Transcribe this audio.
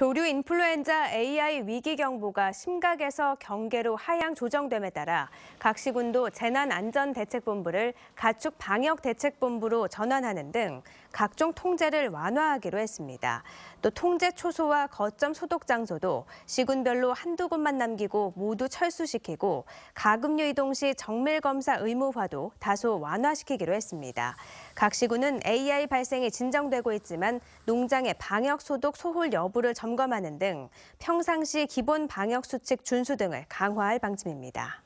조류 인플루엔자 AI 위기 경보가 심각에서 경계로 하향 조정됨에 따라 각 시군도 재난안전대책본부를 가축 방역대책본부로 전환하는 등 각종 통제를 완화하기로 했습니다. 또 통제 초소와 거점 소독 장소도 시군별로 한두 곳만 남기고 모두 철수시키고 가급류 이동 시 정밀 검사 의무화도 다소 완화시키기로 했습니다. 각 시군은 AI 발생이 진정되고 있지만 농장의 방역 소독 소홀 여부를 점 점검하는 등 평상시 기본 방역 수칙 준수 등을 강화할 방침입니다.